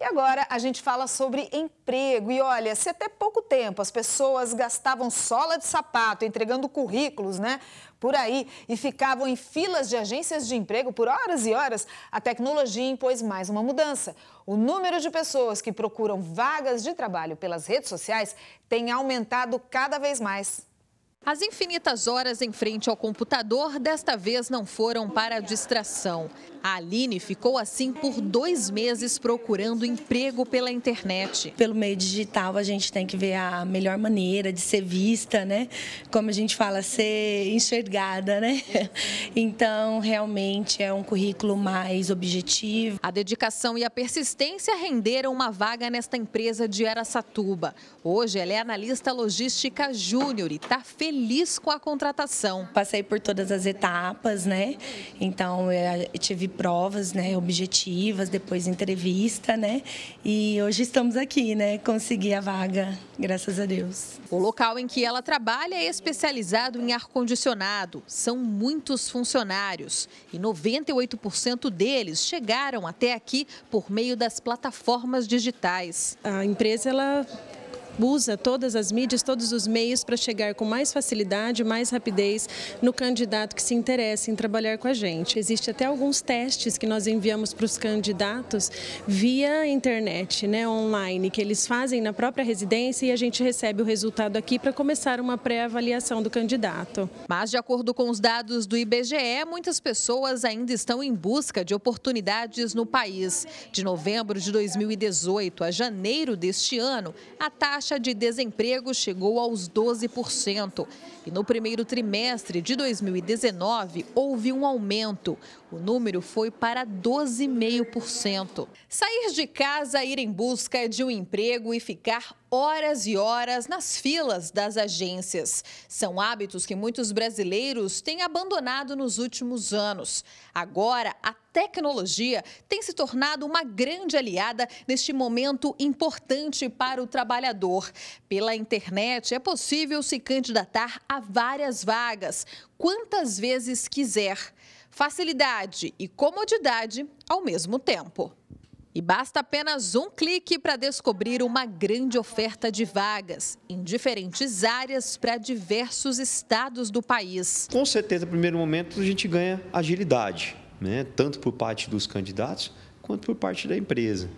E agora a gente fala sobre emprego. E olha, se até pouco tempo as pessoas gastavam sola de sapato entregando currículos, né? Por aí e ficavam em filas de agências de emprego por horas e horas, a tecnologia impôs mais uma mudança. O número de pessoas que procuram vagas de trabalho pelas redes sociais tem aumentado cada vez mais. As infinitas horas em frente ao computador desta vez não foram para a distração. A Aline ficou assim por dois meses procurando emprego pela internet. Pelo meio digital, a gente tem que ver a melhor maneira de ser vista, né? Como a gente fala, ser enxergada, né? Então, realmente é um currículo mais objetivo. A dedicação e a persistência renderam uma vaga nesta empresa de Aracatuba. Hoje, ela é analista logística júnior e está feliz feliz com a contratação. Passei por todas as etapas, né? Então, é, tive provas, né, objetivas, depois entrevista, né? E hoje estamos aqui, né? Consegui a vaga, graças a Deus. O local em que ela trabalha é especializado em ar-condicionado. São muitos funcionários e 98% deles chegaram até aqui por meio das plataformas digitais. A empresa ela usa todas as mídias, todos os meios para chegar com mais facilidade, mais rapidez no candidato que se interessa em trabalhar com a gente. Existe até alguns testes que nós enviamos para os candidatos via internet, né, online, que eles fazem na própria residência e a gente recebe o resultado aqui para começar uma pré-avaliação do candidato. Mas de acordo com os dados do IBGE, muitas pessoas ainda estão em busca de oportunidades no país. De novembro de 2018 a janeiro deste ano, a taxa taxa de desemprego chegou aos 12%. E no primeiro trimestre de 2019, houve um aumento. O número foi para 12,5%. Sair de casa, ir em busca de um emprego e ficar horas e horas nas filas das agências. São hábitos que muitos brasileiros têm abandonado nos últimos anos. Agora, a tecnologia tem se tornado uma grande aliada neste momento importante para o trabalhador. Pela internet é possível se candidatar a várias vagas, quantas vezes quiser. Facilidade e comodidade ao mesmo tempo. E basta apenas um clique para descobrir uma grande oferta de vagas em diferentes áreas para diversos estados do país. Com certeza, no primeiro momento, a gente ganha agilidade, né? tanto por parte dos candidatos quanto por parte da empresa.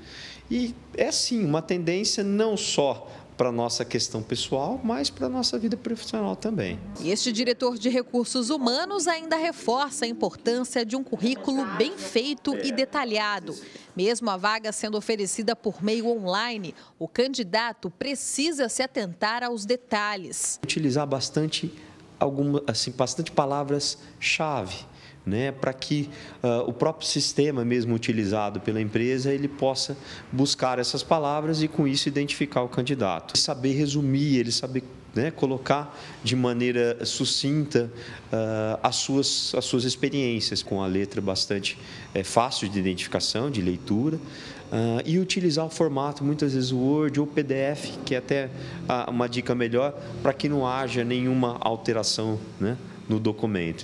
E é sim uma tendência não só para nossa questão pessoal, mas para nossa vida profissional também. E este diretor de recursos humanos ainda reforça a importância de um currículo bem feito e detalhado. Mesmo a vaga sendo oferecida por meio online, o candidato precisa se atentar aos detalhes. Utilizar bastante algumas assim, bastante palavras-chave né, para que uh, o próprio sistema mesmo utilizado pela empresa ele possa buscar essas palavras e com isso identificar o candidato. Saber resumir, ele saber né, colocar de maneira sucinta uh, as, suas, as suas experiências, com a letra bastante é, fácil de identificação, de leitura. Uh, e utilizar o formato, muitas vezes o Word ou PDF, que é até uma dica melhor, para que não haja nenhuma alteração né, no documento.